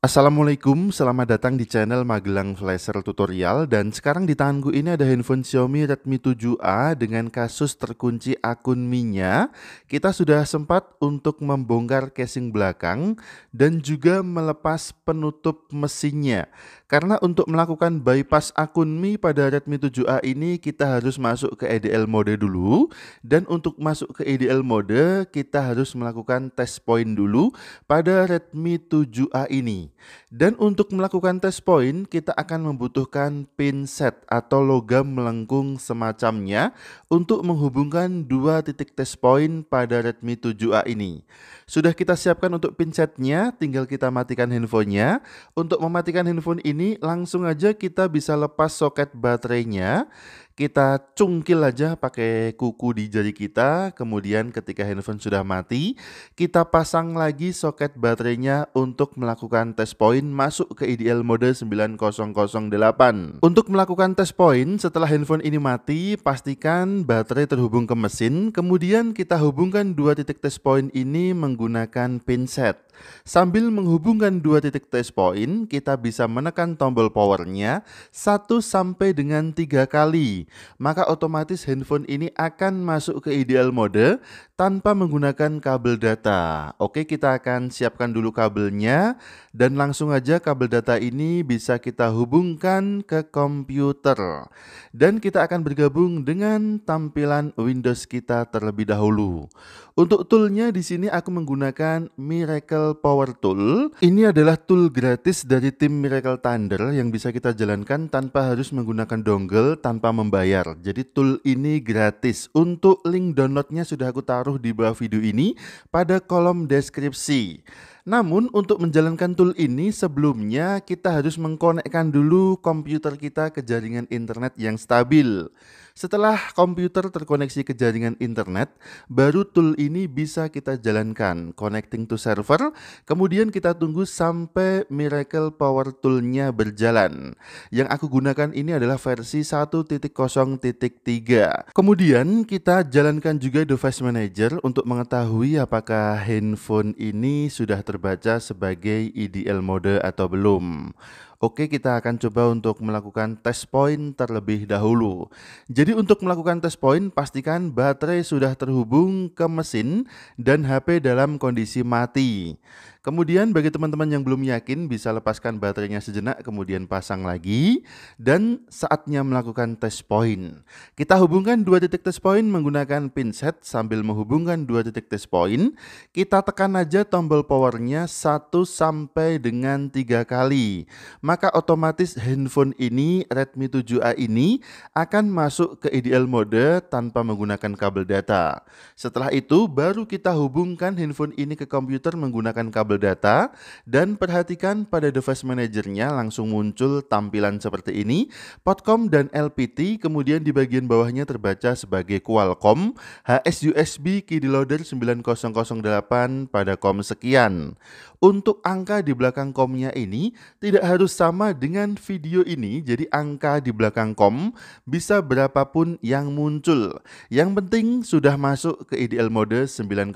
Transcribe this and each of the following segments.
Assalamualaikum, selamat datang di channel Magelang Flasher Tutorial dan sekarang di tanganku ini ada handphone Xiaomi Redmi 7A dengan kasus terkunci akun mi Kita sudah sempat untuk membongkar casing belakang dan juga melepas penutup mesinnya. Karena untuk melakukan bypass akun Mi pada Redmi 7A ini kita harus masuk ke EDL mode dulu dan untuk masuk ke EDL mode kita harus melakukan test point dulu pada Redmi 7A ini. Dan untuk melakukan test point kita akan membutuhkan pin set atau logam melengkung semacamnya untuk menghubungkan dua titik test point pada Redmi 7A ini. Sudah kita siapkan untuk pinsetnya, tinggal kita matikan handphonenya. Untuk mematikan handphone ini, langsung aja kita bisa lepas soket baterainya kita cungkil aja pakai kuku di jari kita. Kemudian ketika handphone sudah mati, kita pasang lagi soket baterainya untuk melakukan tes point masuk ke IDL mode 9008. Untuk melakukan tes point setelah handphone ini mati, pastikan baterai terhubung ke mesin. Kemudian kita hubungkan dua titik tes point ini menggunakan pinset. Sambil menghubungkan dua titik tes point, kita bisa menekan tombol powernya satu sampai dengan tiga kali maka otomatis handphone ini akan masuk ke ideal mode tanpa menggunakan kabel data. Oke, kita akan siapkan dulu kabelnya dan langsung aja kabel data ini bisa kita hubungkan ke komputer. Dan kita akan bergabung dengan tampilan Windows kita terlebih dahulu. Untuk toolnya di sini aku menggunakan Miracle Power Tool. Ini adalah tool gratis dari tim Miracle Thunder yang bisa kita jalankan tanpa harus menggunakan dongle tanpa membayar. Jadi tool ini gratis. Untuk link downloadnya sudah aku taruh di bawah video ini pada kolom deskripsi. Namun untuk menjalankan tool ini sebelumnya kita harus mengkonekkan dulu komputer kita ke jaringan internet yang stabil. Setelah komputer terkoneksi ke jaringan internet, baru tool ini bisa kita jalankan, connecting to server, kemudian kita tunggu sampai Miracle Power Tool-nya berjalan. Yang aku gunakan ini adalah versi 1.0.3. Kemudian kita jalankan juga device manager untuk mengetahui apakah handphone ini sudah terbaca sebagai IDL mode atau belum. Oke, kita akan coba untuk melakukan test point terlebih dahulu. Jadi untuk melakukan test point, pastikan baterai sudah terhubung ke mesin dan HP dalam kondisi mati. Kemudian bagi teman-teman yang belum yakin bisa lepaskan baterainya sejenak kemudian pasang lagi dan saatnya melakukan test point. Kita hubungkan dua titik test point menggunakan pinset sambil menghubungkan dua titik test point. Kita tekan aja tombol powernya 1 sampai dengan tiga kali maka otomatis handphone ini Redmi 7A ini akan masuk ke ideal mode tanpa menggunakan kabel data. Setelah itu baru kita hubungkan handphone ini ke komputer menggunakan kabel data dan perhatikan pada device manajernya langsung muncul tampilan seperti ini. Potcom dan LPT kemudian di bagian bawahnya terbaca sebagai Qualcomm HSUSB USB key loader 9008 pada kom sekian. Untuk angka di belakang komnya ini tidak harus sama dengan video ini, jadi angka di belakang kom bisa berapapun yang muncul. Yang penting sudah masuk ke ideal mode 9008.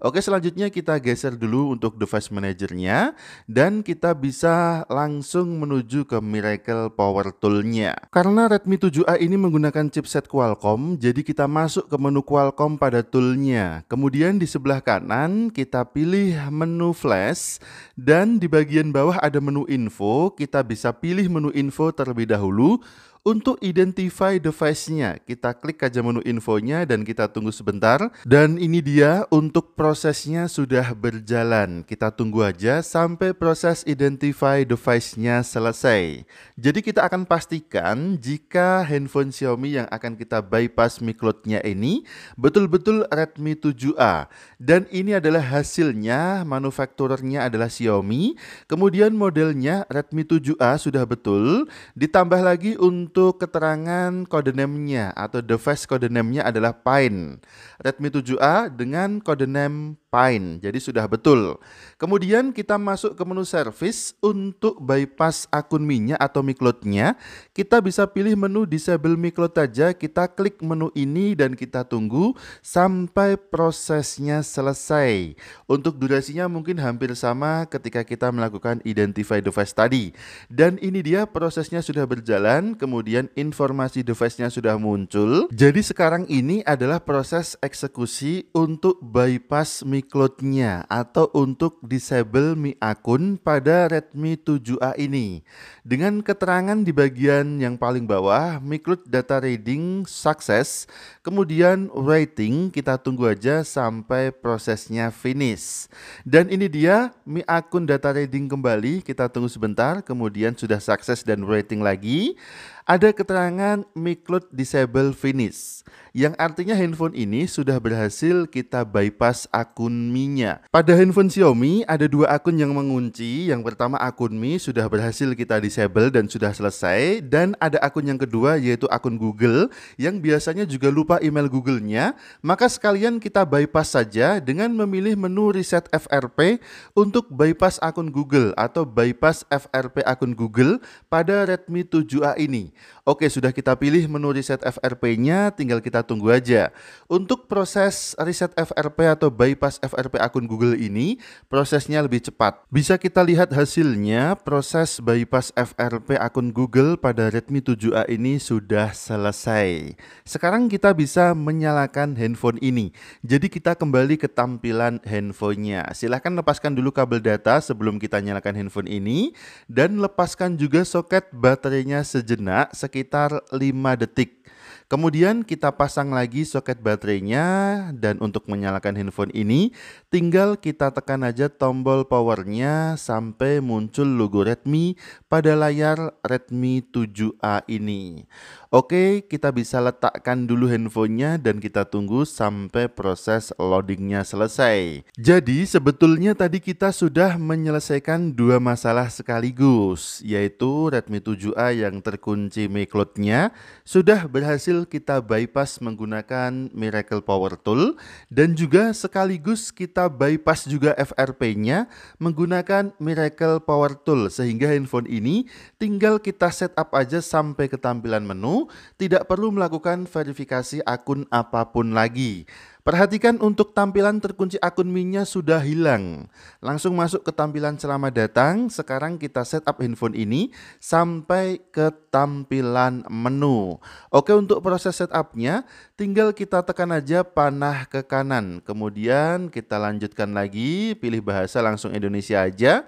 Oke selanjutnya kita geser dulu untuk device manajernya dan kita bisa langsung menuju ke Miracle Power toolnya. Karena Redmi 7A ini menggunakan chipset Qualcomm, jadi kita masuk ke menu Qualcomm pada toolnya. Kemudian di sebelah kanan kita pilih pilih menu flash dan di bagian bawah ada menu info. Kita bisa pilih menu info terlebih dahulu untuk identify device-nya, kita klik aja menu infonya dan kita tunggu sebentar. Dan ini dia untuk prosesnya sudah berjalan. Kita tunggu aja sampai proses identify device-nya selesai. Jadi kita akan pastikan jika handphone Xiaomi yang akan kita bypass cloud nya ini betul-betul Redmi 7A. Dan ini adalah hasilnya, manufakturernya adalah Xiaomi. Kemudian modelnya Redmi 7A sudah betul. Ditambah lagi untuk untuk keterangan codename-nya atau device codename-nya adalah Pine. Redmi 7A dengan codename Pine. Jadi sudah betul. Kemudian kita masuk ke menu service untuk bypass akun minyak atau miklotnya. Kita bisa pilih menu disable miklot aja. saja. Kita klik menu ini dan kita tunggu sampai prosesnya selesai. Untuk durasinya mungkin hampir sama ketika kita melakukan identify device tadi. Dan ini dia prosesnya sudah berjalan, kemudian informasi device-nya sudah muncul. Jadi sekarang ini adalah proses eksekusi untuk bypass miklot. Mi nya atau untuk disable Mi Akun pada Redmi 7A ini. Dengan keterangan di bagian yang paling bawah, Mi Cloud Data Reading Success, kemudian Writing, kita tunggu aja sampai prosesnya finish. Dan ini dia Mi Akun Data Reading kembali, kita tunggu sebentar, kemudian sudah sukses dan Writing lagi ada keterangan Miklut Disable Finish, yang artinya handphone ini sudah berhasil kita bypass akun Mi-nya. Pada handphone Xiaomi, ada dua akun yang mengunci. Yang pertama akun Mi sudah berhasil kita disable dan sudah selesai. Dan ada akun yang kedua yaitu akun Google, yang biasanya juga lupa email Google-nya. Maka sekalian kita bypass saja dengan memilih menu reset FRP untuk bypass akun Google atau bypass FRP akun Google pada Redmi 7A ini. Oke, sudah kita pilih menu riset FRP-nya, tinggal kita tunggu aja. Untuk proses riset FRP atau bypass FRP akun Google ini, prosesnya lebih cepat. Bisa kita lihat hasilnya, proses bypass FRP akun Google pada Redmi 7A ini sudah selesai. Sekarang kita bisa menyalakan handphone ini. Jadi kita kembali ke tampilan handphonenya. Silahkan lepaskan dulu kabel data sebelum kita nyalakan handphone ini, dan lepaskan juga soket baterainya sejenak sekitar 5 detik. Kemudian kita pasang lagi soket baterainya dan untuk menyalakan handphone ini tinggal kita tekan aja tombol powernya sampai muncul logo Redmi pada layar Redmi 7A ini. Oke, kita bisa letakkan dulu handphonenya dan kita tunggu sampai proses loadingnya selesai. Jadi, sebetulnya tadi kita sudah menyelesaikan dua masalah sekaligus, yaitu Redmi 7A yang terkunci MiCloud-nya sudah berhasil kita bypass menggunakan Miracle Power Tool dan juga sekaligus kita bypass juga FRP-nya menggunakan Miracle Power Tool sehingga handphone ini tinggal kita setup aja sampai ke tampilan menu tidak perlu melakukan verifikasi akun apapun lagi. Perhatikan untuk tampilan terkunci akun mi sudah hilang. Langsung masuk ke tampilan selamat datang. Sekarang kita setup handphone ini sampai ke tampilan menu. Oke, untuk proses setupnya tinggal kita tekan aja panah ke kanan. Kemudian kita lanjutkan lagi, pilih bahasa langsung Indonesia aja.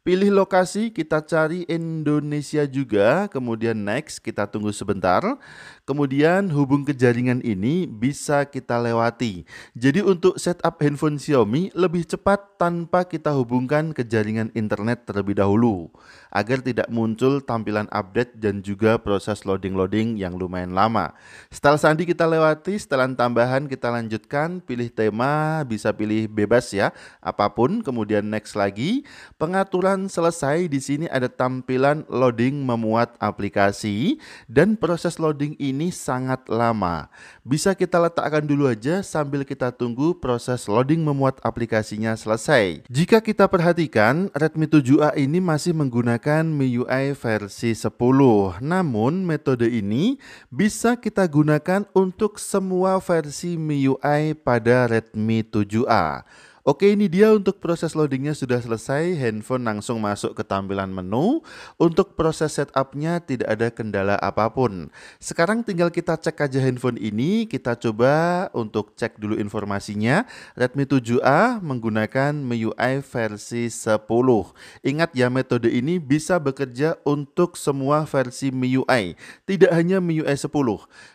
Pilih lokasi, kita cari Indonesia juga, kemudian next kita tunggu sebentar. Kemudian hubung ke jaringan ini bisa kita lewati. Jadi untuk setup handphone Xiaomi lebih cepat tanpa kita hubungkan ke jaringan internet terlebih dahulu agar tidak muncul tampilan update dan juga proses loading-loading yang lumayan lama. Setel sandi kita lewati, setelan tambahan kita lanjutkan, pilih tema, bisa pilih bebas ya, apapun, kemudian next lagi. Pengaturan tampilan selesai, di sini ada tampilan loading memuat aplikasi dan proses loading ini sangat lama. Bisa kita letakkan dulu aja sambil kita tunggu proses loading memuat aplikasinya selesai. Jika kita perhatikan, Redmi 7A ini masih menggunakan MIUI versi 10. Namun metode ini bisa kita gunakan untuk semua versi MIUI pada Redmi 7A. Oke ini dia untuk proses loadingnya sudah selesai, handphone langsung masuk ke tampilan menu. Untuk proses setupnya tidak ada kendala apapun. Sekarang tinggal kita cek aja handphone ini, kita coba untuk cek dulu informasinya. Redmi 7A menggunakan MIUI versi 10. Ingat ya metode ini bisa bekerja untuk semua versi MIUI, tidak hanya MIUI 10.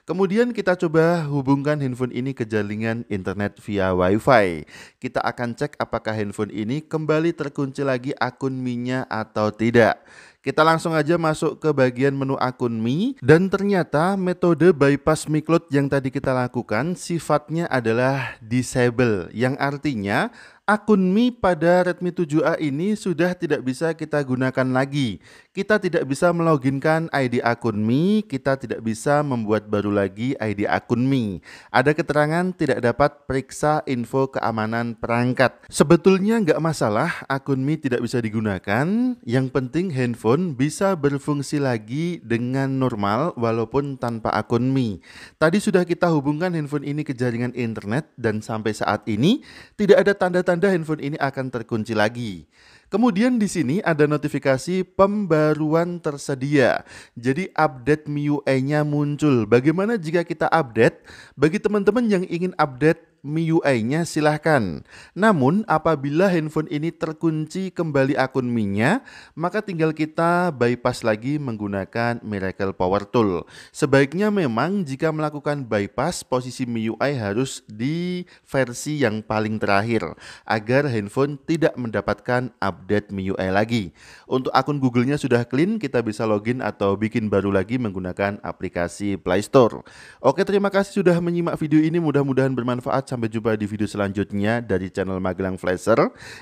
Kemudian kita coba hubungkan handphone ini ke jaringan internet via WiFi. Kita akan akan cek apakah handphone ini kembali terkunci lagi akun Mi-nya atau tidak. Kita langsung aja masuk ke bagian menu akun Mi dan ternyata metode bypass Mi Cloud yang tadi kita lakukan sifatnya adalah disable yang artinya akun Mi pada Redmi 7A ini sudah tidak bisa kita gunakan lagi. Kita tidak bisa meloginkan ID akun Mi, kita tidak bisa membuat baru lagi ID akun Mi. Ada keterangan tidak dapat periksa info keamanan perangkat. Sebetulnya nggak masalah akun Mi tidak bisa digunakan, yang penting handphone bisa berfungsi lagi dengan normal walaupun tanpa akun Mi. Tadi sudah kita hubungkan handphone ini ke jaringan internet dan sampai saat ini tidak ada tanda-tanda tanda handphone ini akan terkunci lagi. Kemudian di sini ada notifikasi pembaruan tersedia. Jadi update MIUI-nya muncul. Bagaimana jika kita update? Bagi teman-teman yang ingin update MIUI-nya silahkan. Namun apabila handphone ini terkunci kembali akun Mi-nya, maka tinggal kita bypass lagi menggunakan Miracle Power Tool. Sebaiknya memang jika melakukan bypass, posisi MIUI harus di versi yang paling terakhir agar handphone tidak mendapatkan update MIUI lagi. Untuk akun Google-nya sudah clean, kita bisa login atau bikin baru lagi menggunakan aplikasi Play Store. Oke, terima kasih sudah menyimak video ini. Mudah-mudahan bermanfaat Sampai jumpa di video selanjutnya dari channel Magelang Flasher.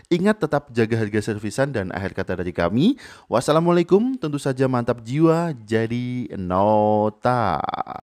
Ingat tetap jaga harga servisan dan akhir kata dari kami. Wassalamualaikum, tentu saja mantap jiwa, jadi nota.